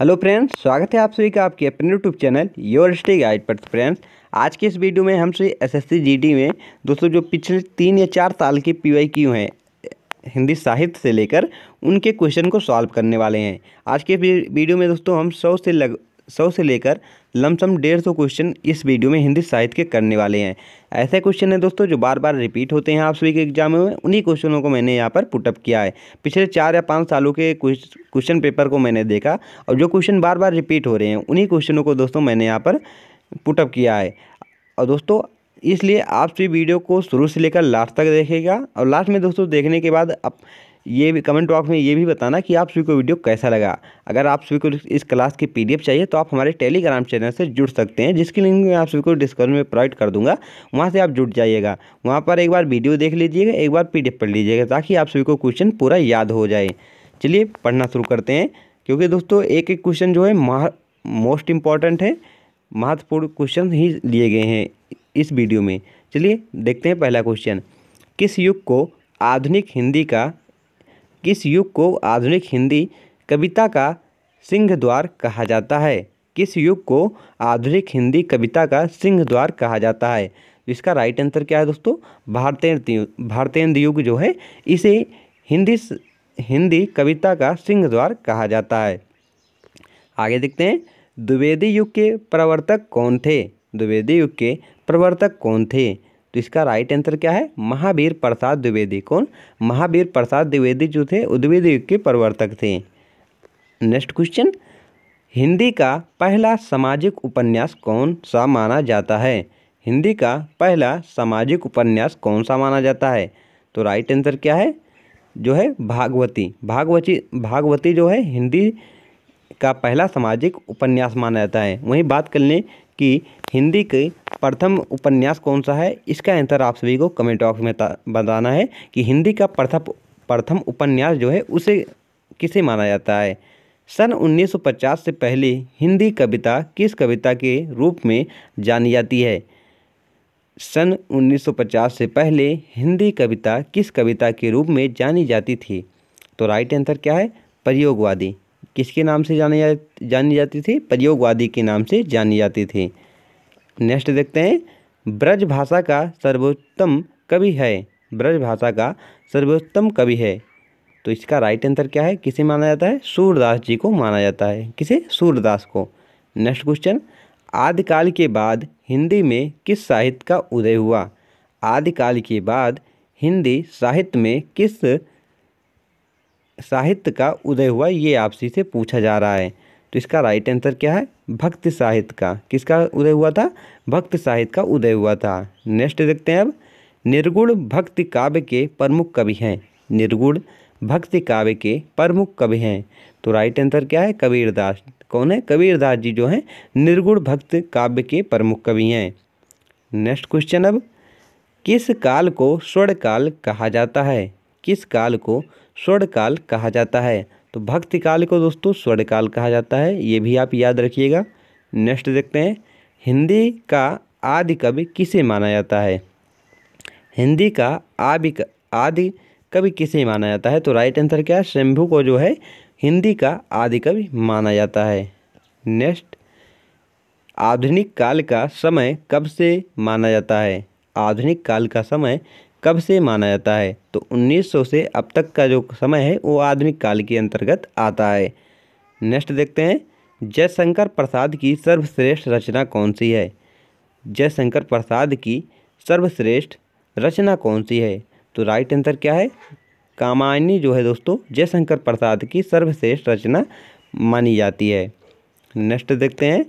hello friends स्वागत है आप सभी का आपके अपने YouTube channel your stay guide पर तो फ्रेंड्स आज के इस वीडियो में हम सभी एस एस में दोस्तों जो पिछले तीन या चार साल के पी वाई क्यू हैं हिंदी साहित्य से लेकर उनके क्वेश्चन को सॉल्व करने वाले हैं आज के वीडियो में दोस्तों हम सौ से लग सौ से लेकर लमसम डेढ़ सौ क्वेश्चन इस वीडियो में हिंदी साहित्य के करने वाले हैं ऐसे क्वेश्चन हैं दोस्तों जो बार बार रिपीट होते हैं आप सभी के एग्जाम में उन्हीं क्वेश्चनों को मैंने यहाँ पर पुटअप किया है पिछले चार या पाँच सालों के क्वेश्चन पेपर को मैंने देखा और जो क्वेश्चन बार बार रिपीट हो रहे हैं उन्हीं क्वेश्चनों को दोस्तों मैंने यहाँ पर पुटअप किया है और दोस्तों इसलिए आप सभी वीडियो को शुरू से लेकर लास्ट तक देखेगा और लास्ट में दोस्तों देखने के बाद आप अप... ये भी कमेंट बॉक्स में ये भी बताना कि आप सभी को वीडियो कैसा लगा अगर आप सभी को इस क्लास की पीडीएफ चाहिए तो आप हमारे टेलीग्राम चैनल से जुड़ सकते हैं जिसकी लिंक मैं आप सभी को डिस्क्रिप्शन में प्रोवाइड कर दूंगा वहाँ से आप जुड़ जाइएगा वहाँ पर एक बार वीडियो देख लीजिएगा एक बार पी पढ़ लीजिएगा ताकि आप सभी को क्वेश्चन पूरा याद हो जाए चलिए पढ़ना शुरू करते हैं क्योंकि दोस्तों एक एक क्वेश्चन जो है मोस्ट इम्पॉर्टेंट है महत्वपूर्ण क्वेश्चन ही लिए गए हैं इस वीडियो में चलिए देखते हैं पहला क्वेश्चन किस युग को आधुनिक हिंदी का किस युग को आधुनिक हिंदी कविता का सिंह द्वार कहा जाता है किस युग को आधुनिक हिंदी कविता का सिंह द्वार कहा जाता है तो इसका राइट आंसर क्या है दोस्तों भारतीय भारतेंद्र युग जो है इसे हिंदी हिंदी कविता का सिंह द्वार कहा जाता है आगे देखते हैं द्विवेदी युग के प्रवर्तक कौन थे द्विवेदी युग के प्रवर्तक कौन थे तो इसका राइट आंसर क्या है महावीर प्रसाद द्विवेदी कौन महावीर प्रसाद द्विवेदी जो थे उद्वेदी युग के प्रवर्तक थे नेक्स्ट क्वेश्चन हिंदी का पहला सामाजिक उपन्यास कौन सा माना जाता है हिंदी का पहला सामाजिक उपन्यास कौन सा माना जाता है तो राइट आंसर क्या है जो है भागवती भागवती भागवती जो है हिंदी का पहला सामाजिक उपन्यास माना जाता है वहीं बात कर लें कि हिंदी के प्रथम उपन्यास कौन सा है इसका आंसर आप सभी को कमेंट बॉक्स में बताना है कि हिंदी का प्रथम प्रथम उपन्यास जो है उसे किसे माना जाता है सन 1950 से पहले हिंदी कविता किस कविता के रूप में जानी जाती है सन 1950 से पहले हिंदी कविता किस कविता के रूप में जानी जाती थी तो राइट आंसर क्या है प्रयोगवादी किसके नाम से जानी जा जानी जाती थी प्रयोगवादी के नाम से जानी जाती थी नेक्स्ट देखते हैं ब्रज भाषा का सर्वोत्तम कवि है ब्रज भाषा का सर्वोत्तम कवि है तो इसका राइट आंसर क्या है किसे माना जाता है सूरदास जी को माना जाता है किसे सूरदास को नेक्स्ट क्वेश्चन आदिकाल के बाद हिंदी में किस साहित्य का उदय हुआ आदिकाल के बाद हिंदी साहित्य में किस साहित्य का उदय हुआ ये आपसी से पूछा जा रहा है तो इसका राइट आंसर क्या है भक्त साहित्य का किसका उदय हुआ था भक्त साहित्य का उदय हुआ था नेक्स्ट देखते हैं अब निर्गुण भक्ति काव्य के प्रमुख कवि हैं निर्गुण भक्ति काव्य के प्रमुख कवि हैं तो राइट आंसर क्या है कबीरदास कौन है कबीरदास जी जो हैं निर्गुण भक्त काव्य के प्रमुख कवि हैं नेक्स्ट क्वेश्चन अब किस काल को स्वर्ण काल कहा जाता है किस काल को स्वर्ण काल कहा जाता है तो भक्ति काल को दोस्तों स्वर्ण काल कहा जाता है ये भी आप याद रखिएगा नेक्स्ट देखते हैं हिंदी का आदि कवि किसे माना जाता है हिंदी का आदि आदि कवि किसे माना जाता है तो राइट आंसर क्या है शंभू को जो है हिंदी का आदि कवि माना जाता है नेक्स्ट आधुनिक काल का समय कब से माना जाता है आधुनिक काल का समय कब से माना जाता है तो 1900 से अब तक का जो समय है वो आधुनिक काल के अंतर्गत आता है नेक्स्ट देखते हैं जयशंकर प्रसाद की सर्वश्रेष्ठ रचना कौन सी है जयशंकर प्रसाद की सर्वश्रेष्ठ रचना कौन सी है तो राइट आंसर क्या है कामायनी जो है दोस्तों जयशंकर प्रसाद की सर्वश्रेष्ठ रचना मानी जाती है नेक्स्ट देखते हैं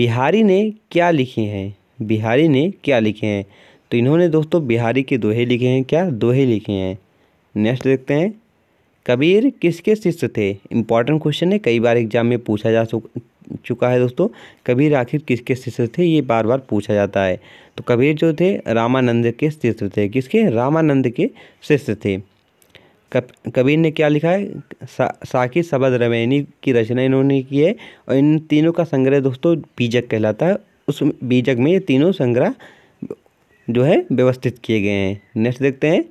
बिहारी ने क्या लिखे हैं बिहारी ने क्या लिखे हैं तो इन्होंने दोस्तों बिहारी के दोहे लिखे हैं क्या दोहे लिखे हैं नेक्स्ट देखते हैं कबीर किसके शिष्य थे इम्पॉर्टेंट क्वेश्चन है कई बार एग्जाम में पूछा जा चुका है दोस्तों कबीर आखिर किसके शिष्य थे ये बार बार पूछा जाता है तो कबीर जो थे रामानंद के शिष्य थे किसके रामानंद के शिष्य थे कब कबीर ने क्या लिखा है सा, साकी सबद रवैनी की रचना इन्होंने की है और इन तीनों का संग्रह दोस्तों बीजक कहलाता है उस बीजक में ये तीनों संग्रह जो है व्यवस्थित किए गए हैं नेक्स्ट देखते हैं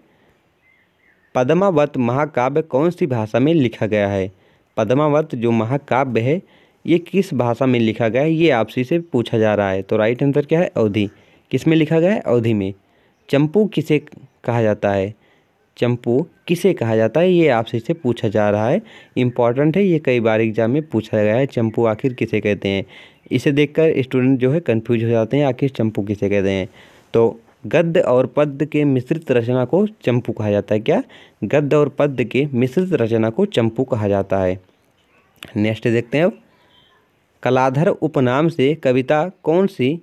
पद्मावत महाकाव्य कौन सी भाषा में लिखा गया है पद्मावत जो महाकाव्य है ये किस भाषा में लिखा गया है ये आपसी से पूछा जा रहा है तो राइट आंसर क्या है अवधि किस में लिखा गया है अवधि में चंपू किसे कहा जाता है चंपू किसे कहा जाता है ये आपसे से पूछा जा रहा है इम्पॉर्टेंट है ये कई बार एग्जाम में पूछा गया है चंपू आखिर किसे कहते हैं इसे देखकर स्टूडेंट जो है कंफ्यूज हो जाते हैं आखिर चंपू किसे कहते हैं तो गद्य और पद्य के मिश्रित रचना को चंपू कहा जाता है क्या गद्य और पद्य के मिश्रित रचना को चंपू कहा जाता है नेक्स्ट देखते हैं अब कलाधर उपनाम से कविता कौन सी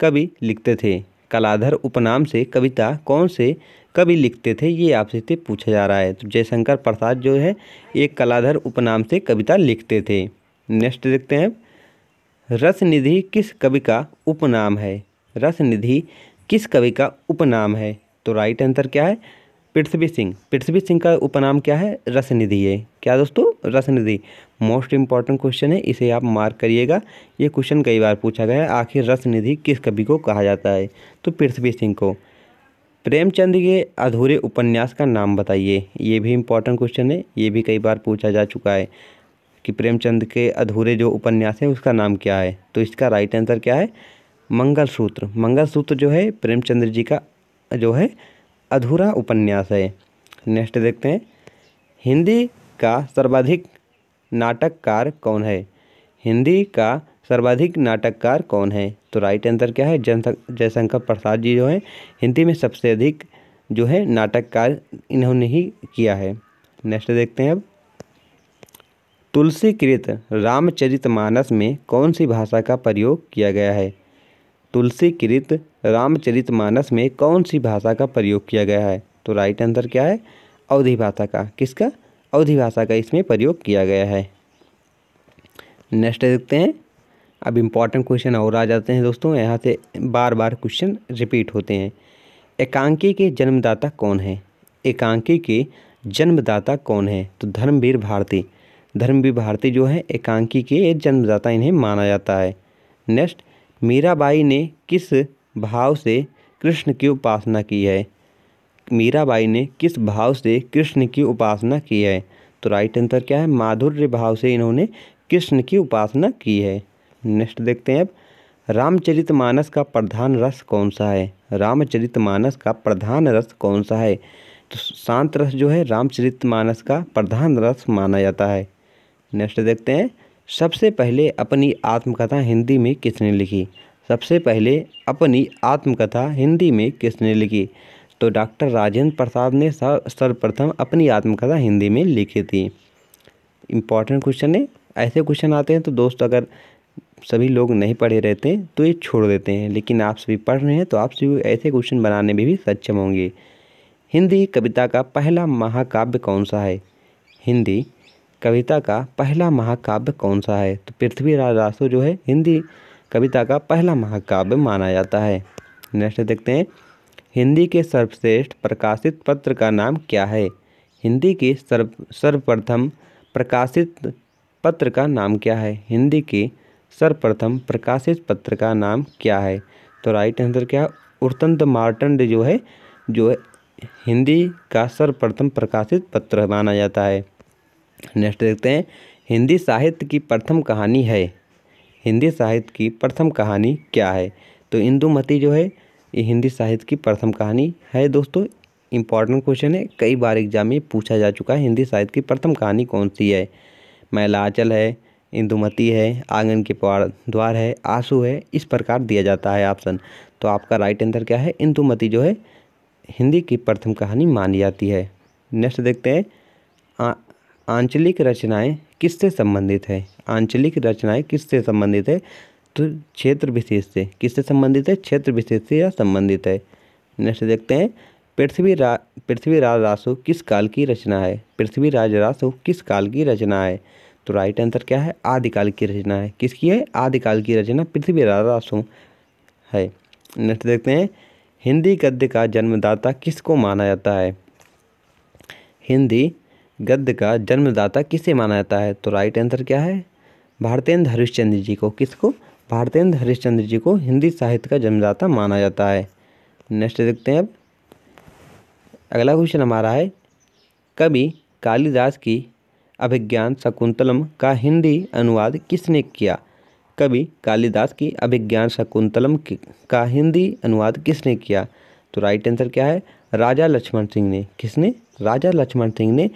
कवि लिखते थे कलाधर उपनाम से कविता कौन से कवि लिखते थे ये आपसे थे पूछा जा रहा है तो जयशंकर प्रसाद जो है एक कलाधर उपनाम से कविता लिखते थे नेक्स्ट देखते हैं रसनिधि किस कवि का उपनाम है रसनिधि किस कवि का उपनाम है तो राइट आंसर क्या है पृथ्वी सिंह पृथ्वी सिंह का उपनाम क्या है रसनिधि है क्या दोस्तों रसनिधि मोस्ट इंपॉर्टेंट क्वेश्चन है इसे आप मार्क करिएगा ये क्वेश्चन कई बार पूछा गया है आखिर रसनिधि किस कवि को कहा जाता है तो पृथ्वी सिंह को प्रेमचंद के अधूरे उपन्यास का नाम बताइए ये भी इम्पोर्टेंट क्वेश्चन है ये भी कई बार पूछा जा चुका है कि प्रेमचंद के अधूरे जो उपन्यास हैं उसका नाम क्या है तो इसका राइट आंसर क्या है मंगलसूत्र मंगलसूत्र जो है प्रेमचंद्र जी का जो है अधूरा उपन्यास है नेक्स्ट देखते हैं हिंदी का सर्वाधिक नाटककार कौन है हिंदी का सर्वाधिक नाटककार कौन है तो राइट आंसर क्या है जयशंकर प्रसाद जी जो हैं हिंदी में सबसे अधिक जो है नाटककार इन्होंने ही किया है नेक्स्ट देखते हैं अब तुलसीकृत रामचरितमानस में कौन सी भाषा का प्रयोग किया गया है तुलसीकृत मानस में कौन सी भाषा का प्रयोग किया गया है तो राइट आंसर क्या है अवधि भाषा का किसका अवधि भाषा का इसमें प्रयोग किया गया है नेक्स्ट देखते हैं अब इम्पॉर्टेंट क्वेश्चन और आ जाते हैं दोस्तों यहाँ से बार बार क्वेश्चन रिपीट होते हैं एकांकी के जन्मदाता कौन है एकांकी के जन्मदाता कौन है तो धर्मवीर भारती धर्मवीर भारती जो है एकांकी के जन्मदाता इन्हें माना जाता है नेक्स्ट मीराबाई ने किस भाव से कृष्ण की उपासना की है मीराबाई ने किस भाव से कृष्ण की उपासना की है तो राइट आंसर क्या है माधुर्य भाव से इन्होंने कृष्ण की उपासना की है नेक्स्ट देखते हैं अब रामचरितमानस का प्रधान रस कौन सा है रामचरितमानस का प्रधान रस कौन सा है तो शांत रस जो है रामचरितमानस का प्रधान रस माना जाता है नेक्स्ट देखते हैं सबसे पहले अपनी आत्मकथा हिंदी में किसने लिखी सबसे पहले अपनी आत्मकथा हिंदी में किसने लिखी तो डॉक्टर राजेंद्र प्रसाद ने सर्वप्रथम अपनी आत्मकथा हिंदी में लिखी थी इम्पॉर्टेंट क्वेश्चन है ऐसे क्वेश्चन आते हैं तो दोस्त अगर सभी लोग नहीं पढ़े रहते हैं, तो ये छोड़ देते हैं लेकिन आप सभी पढ़ रहे हैं तो आप सभी ऐसे क्वेश्चन बनाने में भी सक्षम होंगे हिंदी कविता का पहला महाकाव्य कौन सा है हिंदी कविता का पहला महाकाव्य कौन सा है तो पृथ्वीराज रासो जो है हिंदी कविता का पहला महाकाव्य माना जाता है नेक्स्ट देखते हैं हिंदी के सर्वश्रेष्ठ प्रकाशित पत्र का नाम क्या है हिंदी के सर्व सर्वप्रथम प्रकाशित पत्र का नाम क्या है हिंदी के सर्वप्रथम प्रकाशित पत्र का नाम क्या है तो राइट आंसर क्या उर्तंत मार्टंड जो है जो हिंदी का सर्वप्रथम प्रकाशित पत्र माना जाता है नेक्स्ट देखते हैं हिंदी साहित्य की प्रथम कहानी है हिंदी साहित्य की प्रथम कहानी क्या है तो इंदुमती जो है ये हिंदी साहित्य की प्रथम कहानी है दोस्तों इंपॉर्टेंट क्वेश्चन है कई बार एग्जाम में पूछा जा चुका है हिंदी साहित्य की प्रथम कहानी कौन सी है मैलाचल है इंदुमती है आंगन के पार द्वार है आंसू है इस प्रकार दिया जाता है ऑप्शन तो आपका राइट आंसर क्या है इंदुमती जो है हिंदी की प्रथम कहानी मानी जाती है नेक्स्ट देखते हैं आंचलिक रचनाएं किससे संबंधित है आंचलिक रचनाएं किससे संबंधित है तो क्षेत्र विशेष से किससे संबंधित है क्षेत्र विशेष से या संबंधित है नेक्स्ट देखते हैं पृथ्वी रा पृथ्वीराज रासु किस काल की रचना है पृथ्वीराज रासु किस काल की रचना है तो राइट आंसर क्या है आदिकाल की रचना है किसकी है आदिकाल की रचना पृथ्वीराज रासु है नेक्स्ट देखते हैं हिंदी गद्य का जन्मदाता किसको माना जाता है हिंदी गद्य का जन्मदाता किसे माना जाता है तो राइट आंसर क्या है भारतेंद्र हरिश्चंद्र जी को किसको भारतेंद्र हरिश्चंद्र जी को हिंदी साहित्य का जन्मदाता माना जाता है नेक्स्ट देखते हैं अब अगला क्वेश्चन हमारा है कवि कालिदास की अभिज्ञान शकुंतलम का हिंदी अनुवाद किसने किया कवि कालिदास की अभिज्ञान शकुंतलम का हिंदी अनुवाद किसने किया तो राइट आंसर क्या है राजा लक्ष्मण सिंह ने किसने राजा लक्ष्मण सिंह ने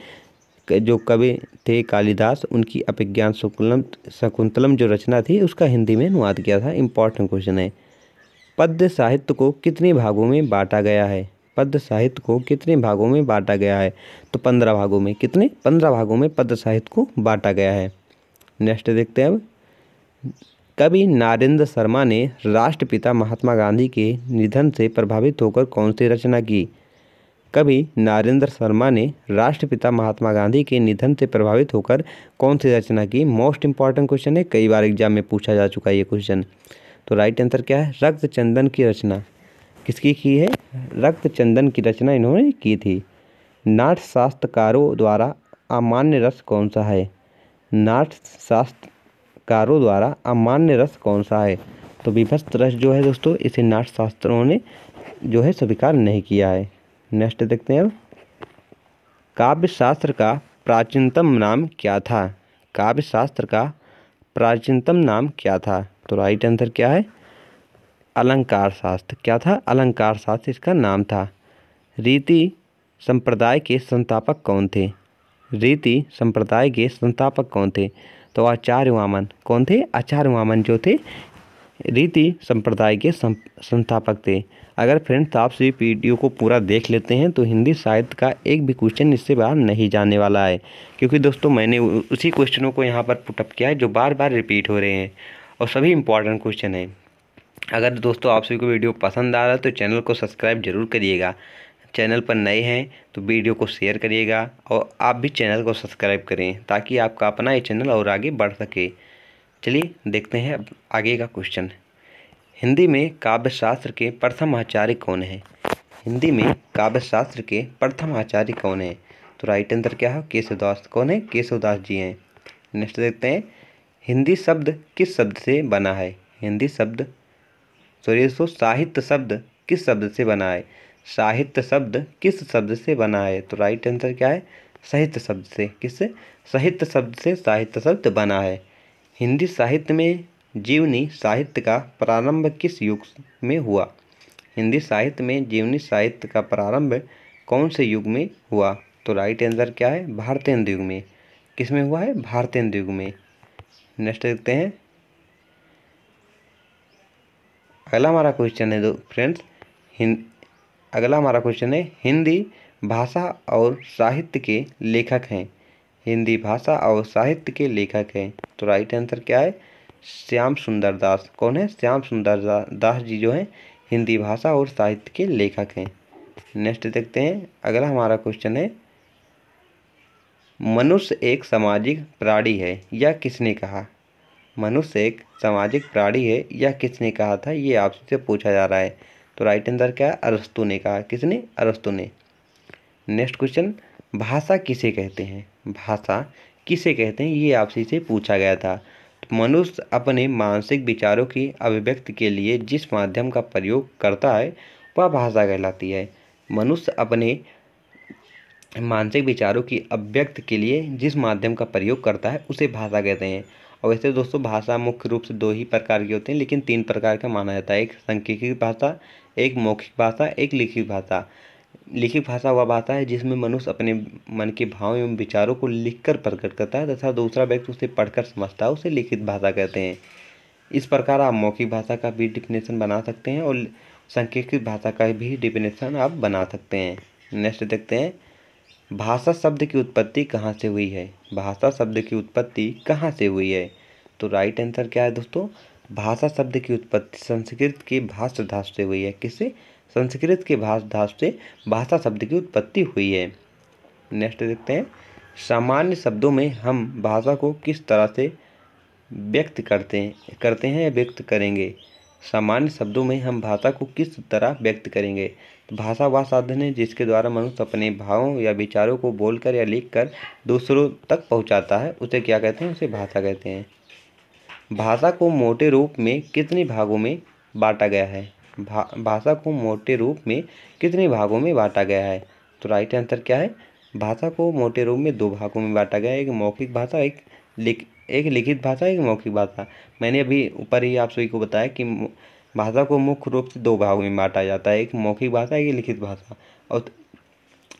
जो कवि थे कालिदास उनकी अपिज्ञान शुकुलम शकुंतलम जो रचना थी उसका हिंदी में अनुवाद किया था इम्पॉर्टेंट क्वेश्चन है पद्य साहित्य को कितने भागों में बांटा गया है पद्य साहित्य को कितने भागों में बांटा गया है तो पंद्रह भागों में कितने पंद्रह भागों में पद्य साहित्य को बांटा गया है नेक्स्ट देखते हैं अब कवि नारेंद्र शर्मा ने राष्ट्रपिता महात्मा गांधी के निधन से प्रभावित होकर कौन सी रचना की कवि नरेंद्र शर्मा ने राष्ट्रपिता महात्मा गांधी के निधन से प्रभावित होकर कौन सी रचना की मोस्ट इंपॉर्टेंट क्वेश्चन है कई बार एग्जाम में पूछा जा चुका है ये क्वेश्चन तो राइट आंसर क्या है रक्त चंदन की रचना किसकी की है रक्त चंदन की रचना इन्होंने की थी नाट शास्त्रकारों द्वारा अमान्य रस कौन सा है नाट शास्त्रकारों द्वारा अमान्य रस कौन सा है तो विभस्त रस जो है दोस्तों इसे नाट शास्त्रों ने जो है स्वीकार नहीं किया है नेक्स्ट देखते हैं काव्यशास्त्र काव्य शास्त्र का प्राचीनतम नाम क्या था काव्य शास्त्र का प्राचीनतम नाम क्या था तो राइट आंसर क्या है अलंकार शास्त्र क्या था अलंकार शास्त्र इसका नाम था रीति संप्रदाय के संस्थापक कौन थे रीति संप्रदाय के संस्थापक कौन थे तो आचार्य वामन कौन थे आचार्य वामन जो थे रीति संप्रदाय के संस्थापक थे अगर फ्रेंड्स तो आप सभी वीडियो को पूरा देख लेते हैं तो हिंदी साहित्य का एक भी क्वेश्चन इससे बाहर नहीं जाने वाला है क्योंकि दोस्तों मैंने उसी क्वेश्चनों को यहाँ पर पुटअप किया है जो बार बार रिपीट हो रहे हैं और सभी इंपॉर्टेंट क्वेश्चन हैं अगर दोस्तों आप सभी को वीडियो पसंद आ रहा है तो चैनल को सब्सक्राइब जरूर करिएगा चैनल पर नए हैं तो वीडियो को शेयर करिएगा और आप भी चैनल को सब्सक्राइब करें ताकि आपका अपना ये चैनल और आगे बढ़ सके चलिए देखते हैं अब आगे का क्वेश्चन हिंदी में काव्य शास्त्र के प्रथम आचार्य कौन हैं हिंदी में काव्य शास्त्र के प्रथम आचार्य कौन हैं तो राइट आंसर क्या है केशवदास कौन है केशवदास जी हैं नेक्स्ट देखते हैं हिंदी शब्द किस शब्द से बना है हिंदी शब्द सॉरी सो साहित्य शब्द किस शब्द से बना है साहित्य शब्द किस शब्द से बना है तो राइट आंसर क्या है साहित्य शब्द से किस साहित्य शब्द से साहित्य शब्द बना है हिंदी साहित्य में जीवनी साहित्य का प्रारंभ किस युग में हुआ हिंदी साहित्य में जीवनी साहित्य का प्रारंभ कौन से युग में हुआ तो राइट आंसर क्या है भारतीय युग में किस में हुआ है भारतीय युग में नेक्स्ट देखते हैं अगला हमारा क्वेश्चन है दो फ्रेंड्स हिंद अगला हमारा क्वेश्चन है हिंदी भाषा और साहित्य के लेखक हैं हिंदी भाषा और साहित्य के लेखक हैं तो राइट आंसर क्या है श्याम सुंदर दास कौन है श्याम सुंदर दास जी जो हैं हिंदी भाषा और साहित्य के लेखक हैं नेक्स्ट देखते हैं अगला हमारा क्वेश्चन है मनुष्य एक सामाजिक प्राणी है यह किसने कहा मनुष्य एक सामाजिक प्राणी है यह किसने कहा था ये आपसे पूछा जा रहा है तो राइट आंसर क्या है अरस्तु ने कहा किसने अरस्तु ने नेक्स्ट क्वेश्चन भाषा किसे कहते हैं भाषा किसे कहते हैं ये आपसे से पूछा गया था मनुष्य अपने मानसिक विचारों की अभिव्यक्ति के लिए जिस माध्यम का प्रयोग करता है वह भाषा कहलाती है मनुष्य अपने मानसिक विचारों की अभिव्यक्त के लिए जिस माध्यम का प्रयोग करता है उसे भाषा कहते हैं और वैसे दोस्तों भाषा मुख्य रूप से दो ही प्रकार की होती हैं लेकिन तीन प्रकार का माना जाता है एक सांख्यिकी भाषा एक मौखिक भाषा एक लिखित भाषा लिखित भाषा वह भाषा है जिसमें मनुष्य अपने मन के भाव एवं विचारों को लिख कर प्रकट करता है तथा दूसरा व्यक्ति उसे पढ़कर समझता है उसे लिखित भाषा कहते हैं इस प्रकार आप मौखिक भाषा का भी डिफिनेशन बना सकते हैं और संकेत भाषा का भी डिफिनेशन आप बना सकते हैं नेक्स्ट देखते हैं भाषा शब्द की उत्पत्ति कहाँ से हुई है भाषा शब्द की उत्पत्ति कहाँ से हुई है तो राइट आंसर क्या है दोस्तों भाषा शब्द की उत्पत्ति संस्कृत के भाष्य धातु से हुई है किससे संस्कृत के भाष धातु से भाषा शब्द की उत्पत्ति हुई है नेक्स्ट देखते हैं सामान्य शब्दों में हम भाषा को किस तरह से व्यक्त करते हैं करते हैं या व्यक्त करेंगे सामान्य शब्दों में हम भाषा को किस तरह व्यक्त करेंगे तो भाषा वह साधन है जिसके द्वारा मनुष्य अपने भावों या विचारों को बोलकर या लिखकर दूसरों तक पहुंचाता है उसे क्या कहते हैं उसे भाषा कहते हैं भाषा को मोटे रूप में कितने भागों में बांटा गया है भा भाषा को मोटे रूप में कितने भागों में बांटा गया है तो राइट आंसर क्या है भाषा को मोटे रूप में दो भागों में बांटा गया है एक मौखिक भाषा एक लिख एक लिखित भाषा एक मौखिक भाषा मैंने अभी ऊपर ही आप सभी को बताया कि भाषा को मुख्य रूप से दो भागों में बांटा जाता है एक मौखिक भाषा एक लिखित भाषा और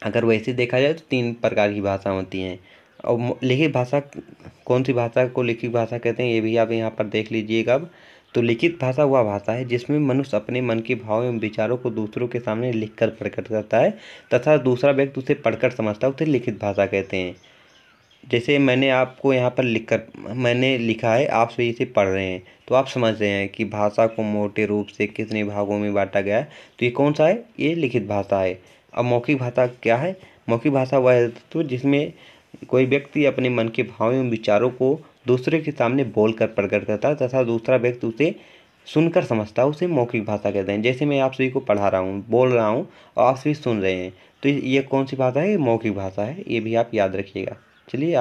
अगर वैसे देखा जाए तो तीन प्रकार की भाषा होती हैं और लिखित भाषा कौन सी भाषा को लिखित भाषा कहते हैं ये भी आप यहाँ पर देख लीजिएगा अब तो लिखित भाषा वह भाषा है जिसमें मनुष्य अपने मन के भाव एवं विचारों को दूसरों के सामने लिख कर प्रकट करता है तथा दूसरा व्यक्ति उसे पढ़कर समझता है उसे लिखित भाषा कहते हैं जैसे मैंने आपको यहाँ पर लिख कर मैंने लिखा है आप सभी इसे पढ़ रहे हैं तो आप समझ रहे हैं कि भाषा को मोटे रूप से कितने भागों में बांटा गया है तो ये कौन सा है ये लिखित भाषा है अब मौखिक भाषा क्या है मौखिक भाषा वह है तो जिसमें कोई व्यक्ति अपने मन के भाव एवं विचारों को दूसरे के सामने बोलकर प्रकट करता है तथा दूसरा व्यक्ति उसे सुनकर समझता है उसे मौखिक भाषा कहते हैं जैसे मैं आप सभी को पढ़ा रहा हूँ बोल रहा हूँ और आप सभी सुन रहे हैं तो ये कौन सी भाषा है मौखिक भाषा है ये भी आप याद रखिएगा चलिए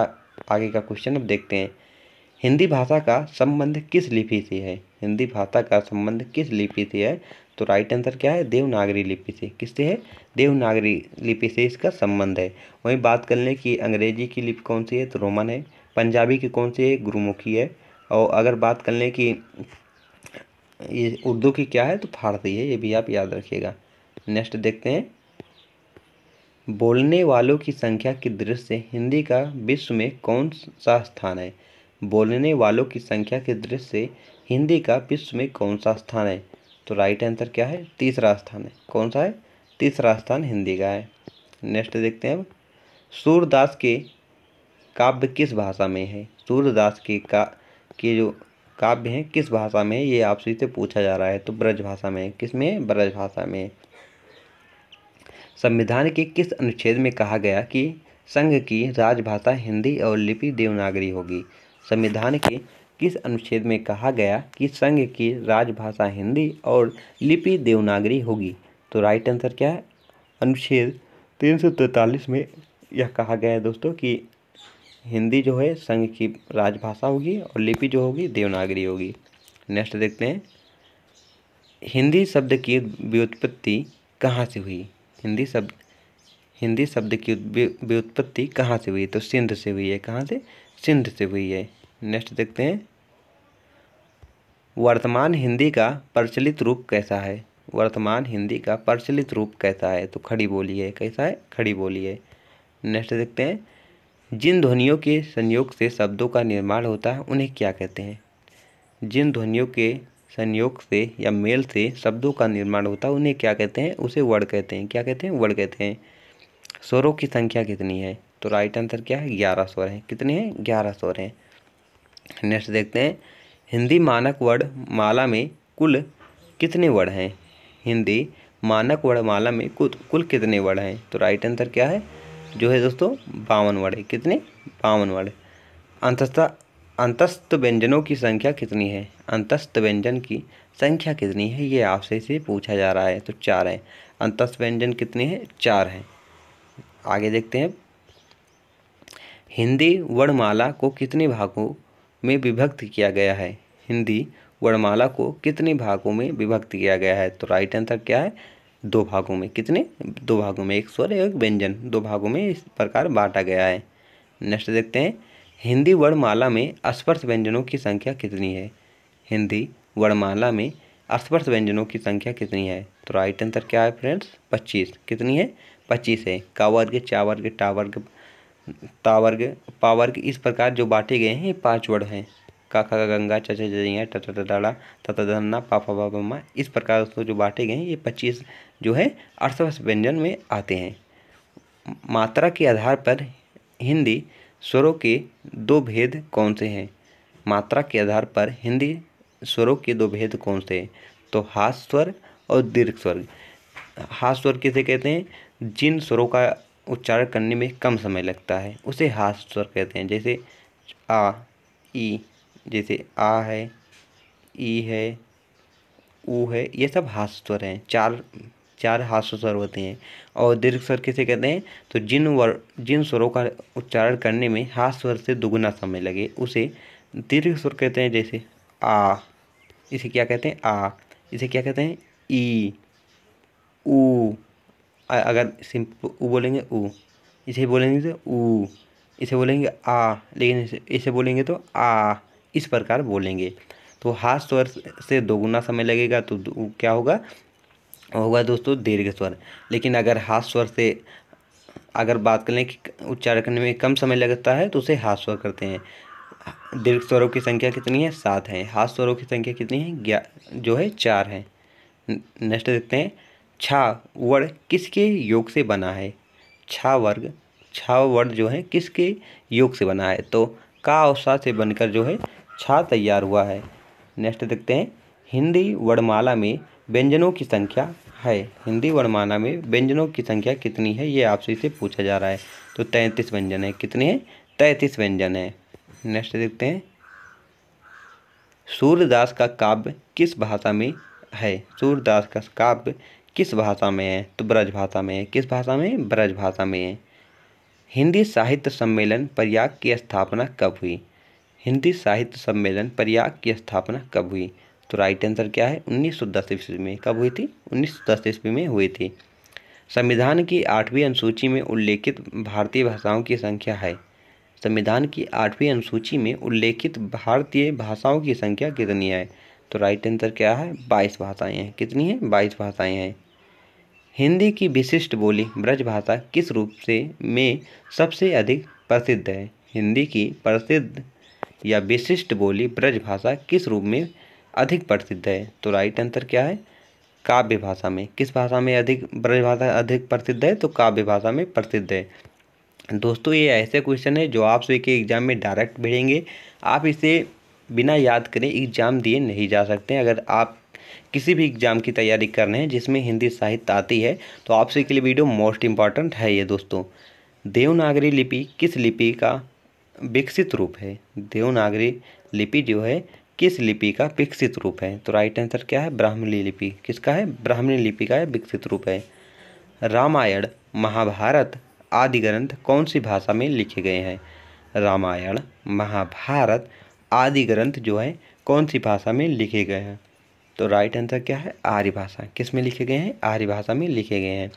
आगे का क्वेश्चन अब देखते हैं हिंदी भाषा का संबंध किस लिपि से है हिंदी भाषा का संबंध किस लिपि से है तो राइट आंसर क्या है देवनागरी लिपि से किससे है देवनागरी लिपि से इसका संबंध है वहीं बात कर लें कि अंग्रेजी की लिपि कौन सी है तो रोमन है पंजाबी की कौन सी गुरुमुखी है और अगर बात कर लें कि ये उर्दू की क्या है तो फारसी है ये भी आप याद रखिएगा नेक्स्ट देखते हैं बोलने वालों की संख्या की दृष्टि से हिंदी का विश्व में कौन सा स्थान है बोलने वालों की संख्या की दृष्टि से हिंदी का विश्व में कौन सा स्थान है तो राइट आंसर क्या है तीसरा स्थान है कौन सा है तीसरा स्थान हिंदी का है नेक्स्ट देखते हैं अब सूरदास के काव्य किस भाषा में है सूर्यदास के का के जो काव्य हैं किस भाषा में ये आपसे से पूछा जा रहा है तो ब्रज भाषा में किस में ब्रज भाषा में संविधान के किस अनुच्छेद में कहा गया कि संघ की राजभाषा हिंदी और लिपि देवनागरी होगी संविधान के किस अनुच्छेद में कहा गया कि संघ की राजभाषा हिंदी और लिपि देवनागरी होगी तो राइट आंसर क्या है अनुच्छेद तीन सौ तैंतालीस में यह कहा गया है दोस्तों कि हिंदी जो है संघ की राजभाषा होगी और लिपि जो होगी देवनागरी होगी नेक्स्ट देखते हैं हिंदी शब्द की व्युत्पत्ति कहाँ से हुई हिंदी शब्द हिंदी शब्द की व्युत्पत्ति कहाँ से हुई तो सिंध से हुई है कहाँ से सिंध से हुई है नेक्स्ट देखते हैं वर्तमान हिंदी का प्रचलित रूप कैसा है वर्तमान हिंदी का प्रचलित रूप कैसा है तो खड़ी बोली है कैसा है खड़ी बोली है नेक्स्ट देखते हैं जिन ध्वनियों के संयोग से शब्दों का निर्माण होता है उन्हें क्या कहते हैं जिन ध्वनियों के संयोग से या मेल से शब्दों का निर्माण होता है उन्हें क्या कहते हैं उसे वर्ड कहते हैं क्या कहते हैं वर्ड कहते हैं स्वरों की संख्या कितनी है तो राइट आंसर क्या है ग्यारह स्वर हैं कितने हैं ग्यारह स्वर हैं नेक्स्ट देखते हैं हिंदी मानक वर्ड माला में कुल कितने वर्ड हैं हिंदी मानक माला में कुल कितने वर्ड हैं तो राइट आंसर क्या है जो है दोस्तों बावन वर्ड है कितने बावन वर्ड अंतस्थ अंतस्थ व्यंजनों की संख्या कितनी है अंतस्थ व्यंजन की संख्या कितनी है ये आपसे इसे पूछा जा रहा है तो चार है अंतस्थ व्यंजन कितने हैं चार हैं आगे देखते हैं हिंदी वर्णमाला को कितने भागों में विभक्त किया गया है हिंदी वर्णमाला को कितने भागों में विभक्त किया गया है तो राइट आंसर क्या है दो भागों में कितने दो भागों में एक स्वर एक व्यंजन दो भागों में इस प्रकार बांटा गया है नेक्स्ट देखते हैं हिंदी वर्णमाला में स्पर्श व्यंजनों की संख्या कितनी है हिंदी वर्णमाला में स्पर्श व्यंजनों की संख्या कितनी है तो राइट आंसर क्या है फ्रेंड्स पच्चीस कितनी है पच्चीस है का वर्ग चा वर्ग टा वर्ग तावर्ग पावर्ग इस प्रकार जो बांटे गए हैं ये पाँच वर्ड हैं काका का गंगा चचा जैया टटा टटाड़ा तथा धन्ना पापा बाबा इस प्रकार दोस्तों जो बांटे गए हैं ये पच्चीस जो है अर्थवश व्यंजन में आते हैं मात्रा के आधार पर हिंदी स्वरों के दो भेद कौन से हैं मात्रा के आधार पर हिंदी स्वरों के दो भेद कौन से हैं तो हास स्वर और दीर्घ स्वर हास स्वर किसे कहते हैं जिन स्वरों का उच्चारण करने में कम समय लगता है उसे हास स्वर कहते हैं जैसे आ ई जैसे आ है ई है उ है ये सब हास्य स्वर हैं चार चार हास्य स्वर होते हैं और दीर्घ स्वर किसे कहते हैं तो जिन वर जिन स्वरों का उच्चारण करने में हास्य स्वर से दुगुना समय लगे उसे दीर्घ स्वर कहते हैं जैसे आ इसे क्या कहते हैं आ इसे क्या कहते हैं ई उ अगर सिंपल ऊ बोलेंगे ऊ इसे बोलेंगे तो उ इसे बोलेंगे आ लेकिन इसे इसे बोलेंगे तो आ इस प्रकार बोलेंगे तो हाथ स्वर से दोगुना समय लगेगा तो क्या होगा होगा दोस्तों दीर्घ स्वर लेकिन अगर हाथ स्वर से अगर बात कर लें कि उच्चारण करने में कम समय लगता है तो उसे हाथ स्वर करते हैं दीर्घ स्वरों की संख्या कितनी है सात है हाथ स्वरों की संख्या कितनी है जो है चार है नेक्स्ट देखते हैं छा वर्ड किसके योग से बना है छा वर्ग छा वर्ड जो है किसके योग से बना है तो का और से बनकर जो है छा तैयार हुआ है नेक्स्ट देखते हैं हिंदी वर्णमाला में व्यंजनों की संख्या है हिंदी वर्णमाला में व्यंजनों की संख्या कितनी है ये आपसे इसे पूछा जा रहा है तो तैंतीस व्यंजन है कितने हैं तैंतीस व्यंजन है नेक्स्ट देखते हैं सूर्यदास का काव्य किस भाषा में है सूर्यदास का काव्य किस भाषा में है तो ब्रज भाषा में है किस भाषा में ब्रज भाषा में है हिंदी साहित्य सम्मेलन प्रयाग की स्थापना कब हुई हिंदी साहित्य सम्मेलन प्रयाग की स्थापना कब हुई तो राइट आंसर क्या है उन्नीस सौ दस ईस्वी में कब हुई थी उन्नीस सौ दस ईस्वी में हुई थी संविधान की आठवीं अनुसूची में उल्लेखित भारतीय भाषाओं की संख्या है संविधान की आठवीं अनुसूची में उल्लेखित भारतीय भाषाओं की संख्या कितनी है तो राइट आंसर क्या है बाईस भाषाएं हैं कितनी हैं बाईस भाषाएं हैं हिंदी की विशिष्ट बोली ब्रज भाषा किस रूप से में सबसे अधिक प्रसिद्ध है हिंदी की प्रसिद्ध या विशिष्ट बोली ब्रजभाषा किस रूप में अधिक प्रसिद्ध है तो राइट आंसर क्या है काव्य भाषा में किस भाषा में अधिक ब्रजभाषा अधिक प्रसिद्ध है तो काव्य भाषा में प्रसिद्ध है दोस्तों ये ऐसे क्वेश्चन है जो आपसे के एग्ज़ाम में डायरेक्ट भेजेंगे आप इसे बिना याद करें एग्ज़ाम दिए नहीं जा सकते अगर आप किसी भी एग्ज़ाम की तैयारी कर रहे हैं जिसमें हिंदी साहित्य आती है तो आपसे के लिए वीडियो मोस्ट इम्पॉर्टेंट है ये दोस्तों देवनागरी लिपि किस लिपि का विकसित रूप है देवनागरी लिपि जो है किस लिपि का विकसित रूप है तो राइट आंसर क्या है ब्राह्मणी लिपि किसका है ब्राह्मणी लिपि का है विकसित रूप है रामायण महाभारत आदि ग्रंथ कौन सी भाषा में लिखे गए हैं रामायण महाभारत आदि ग्रंथ जो है कौन सी भाषा में लिखे गए हैं तो राइट आंसर क्या है आर्य भाषा किस में लिखे गए हैं आर्य भाषा में लिखे गए हैं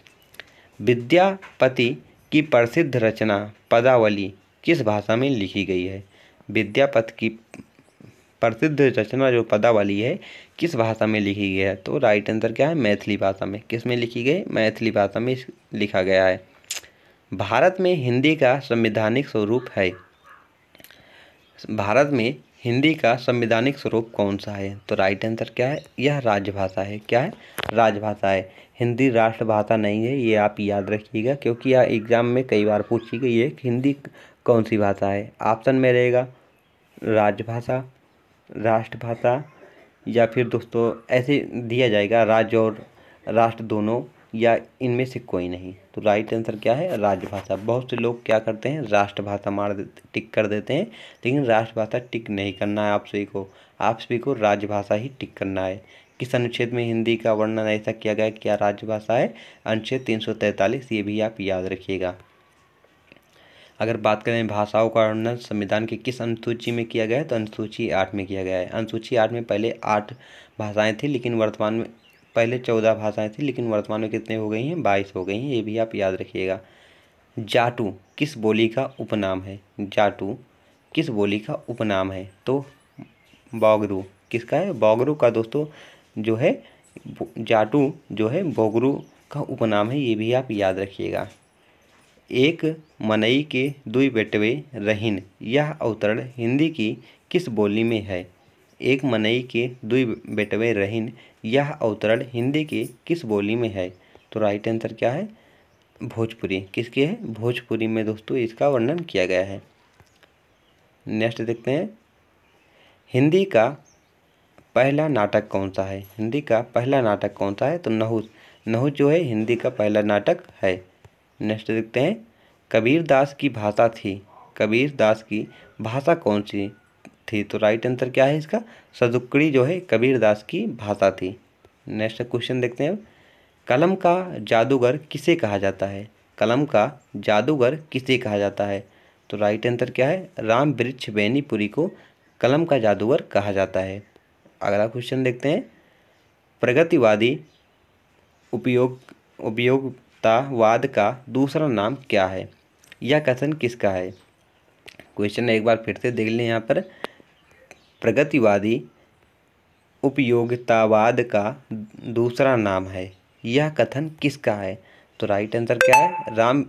विद्यापति की प्रसिद्ध रचना पदावली किस भाषा में लिखी गई है विद्यापति की प्रसिद्ध रचना जो पदावली है किस भाषा में लिखी गई है तो राइट आंसर क्या है मैथिली भाषा में किस में लिखी गई मैथिली भाषा में लिखा गया है भारत में हिंदी का संवैधानिक स्वरूप है भारत में हिंदी का संविधानिक स्वरूप कौन सा है तो राइट आंसर क्या है यह राजभाषा है क्या है राजभाषा है हिंदी राष्ट्रभाषा नहीं है ये आप याद रखिएगा क्योंकि यह एग्ज़ाम में कई बार पूछी गई है कि हिंदी कौन सी भाषा है ऑप्शन में रहेगा राजभाषा राष्ट्रभाषा या फिर दोस्तों ऐसे दिया जाएगा राज्य और राष्ट्र दोनों या इनमें से कोई नहीं तो राइट आंसर क्या है राजभाषा बहुत से लोग क्या करते हैं राष्ट्रभाषा मार टिक कर देते हैं लेकिन राष्ट्रभाषा टिक नहीं करना है आप सभी को आप सभी को राजभाषा ही टिक करना है किस अनुच्छेद में हिंदी का वर्णन ऐसा किया गया क्या राजभाषा है अनुच्छेद तीन सौ तैंतालीस ये भी आप याद रखिएगा अगर बात करें भाषाओं का वर्णन संविधान के किस अनुसूची में किया गया है तो अनुसूची आठ में किया गया है अनुसूची आठ में पहले आठ भाषाएं थी लेकिन वर्तमान में पहले चौदह भाषाएं थी लेकिन वर्तमान में कितने हो गई हैं बाईस हो गई हैं ये भी आप याद रखिएगा जाटू किस बोली का उपनाम है जाटू किस बोली का उपनाम है तो बागरू किसका है बागरू का दोस्तों जो है जाटू जो है बोगरू का उपनाम है ये भी आप याद रखिएगा एक मनई के दुई बेटवे रहीन यह अवतरण हिंदी की किस बोली में है एक मनई के दुई बेटवे रहिन यह अवतरण हिंदी के किस बोली में है तो राइट आंसर क्या है भोजपुरी किसके है भोजपुरी में दोस्तों इसका वर्णन किया गया है नेक्स्ट देखते हैं हिंदी का पहला नाटक कौन सा है हिंदी का पहला नाटक कौन सा है तो नहुस नहुस जो है हिंदी का पहला नाटक है नेक्स्ट देखते हैं कबीर दास की भाषा थी कबीर दास की भाषा कौन सी थी तो राइट आंसर क्या है इसका सदुक्कड़ी जो है कबीरदास की भाषा थी नेक्स्ट क्वेश्चन देखते हैं कलम का जादूगर किसे कहा जाता है कलम का जादूगर किसे कहा जाता है तो राइट आंसर क्या है राम वृक्ष बेनीपुरी को कलम का जादूगर कहा जाता है अगला क्वेश्चन देखते हैं प्रगतिवादी उपयोग उपयोगतावाद का दूसरा नाम क्या है यह कथन किसका है क्वेश्चन एक बार फिर से देख लें यहाँ पर प्रगतिवादी उपयोगितावाद का दूसरा नाम है यह कथन किसका है तो राइट आंसर क्या है राम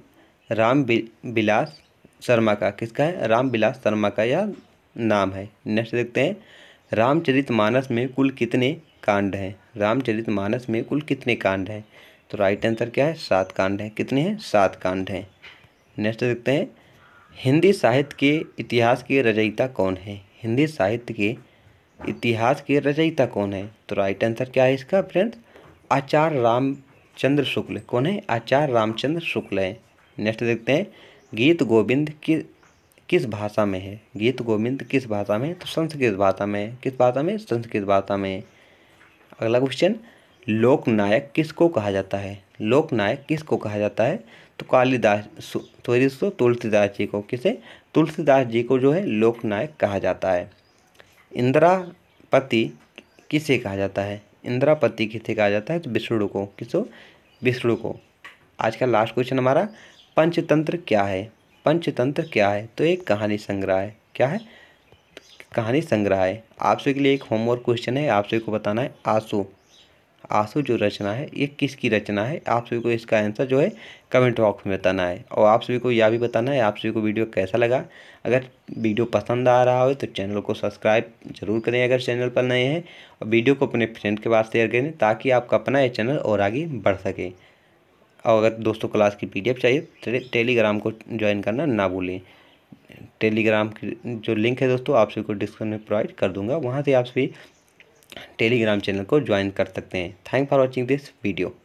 राम विलास शर्मा का किसका है राम विलास शर्मा का यह नाम है नेक्स्ट देखते हैं रामचरित मानस में कुल कितने कांड हैं रामचरित मानस में कुल कितने कांड हैं तो राइट आंसर क्या है सात कांड हैं कितने हैं सात कांड हैं नेक्स्ट देखते हैं हिंदी साहित्य के इतिहास के रचयिता कौन है हिंदी साहित्य के इतिहास के रचयिता कौन है तो राइट आंसर क्या है इसका फ्रेंड्स आचार्य रामचंद्र शुक्ल कौन है आचार्य रामचंद्र शुक्ल है नेक्स्ट देखते हैं गीत गोविंद कि, किस भाषा में है गीत गोविंद किस भाषा में तो संस्कृत भाषा में है किस भाषा में संस्कृत भाषा में अगला क्वेश्चन लोकनायक किसको कहा जाता है लोकनायक किसको कहा जाता है तो कालिदास तो तो तुलसीदास जी को किसे तुलसीदास जी को जो है लोकनायक कहा जाता है इंद्रापति किसे कहा जाता है इंद्रापति किसे कहा जाता है तो विष्णु को किसो विष्णु को आज का लास्ट क्वेश्चन हमारा पंचतंत्र क्या है पंचतंत्र क्या है तो एक कहानी संग्रह है क्या है कहानी संग्रह है आप सभी के लिए एक होमवर्क क्वेश्चन है आप सभी को बताना है आंसू आंसू जो रचना है ये किसकी रचना है आप सभी को इसका आंसर जो है कमेंट बॉक्स में बताना है और आप सभी को यह भी बताना है आप सभी को वीडियो कैसा लगा अगर वीडियो पसंद आ रहा हो तो चैनल को सब्सक्राइब जरूर करें अगर चैनल पर नए हैं और वीडियो को अपने फ्रेंड के पास शेयर करें ताकि आपका अपना ये चैनल और आगे बढ़ सके और अगर दोस्तों क्लास की पी चाहिए टेलीग्राम को ज्वाइन करना ना भूलें टेलीग्राम की जो लिंक है दोस्तों आप सभी को डिस्क्रिप्शन में प्रोवाइड कर दूंगा वहाँ से आप सभी टेलीग्राम चैनल को ज्वाइन कर सकते हैं thank for watching this video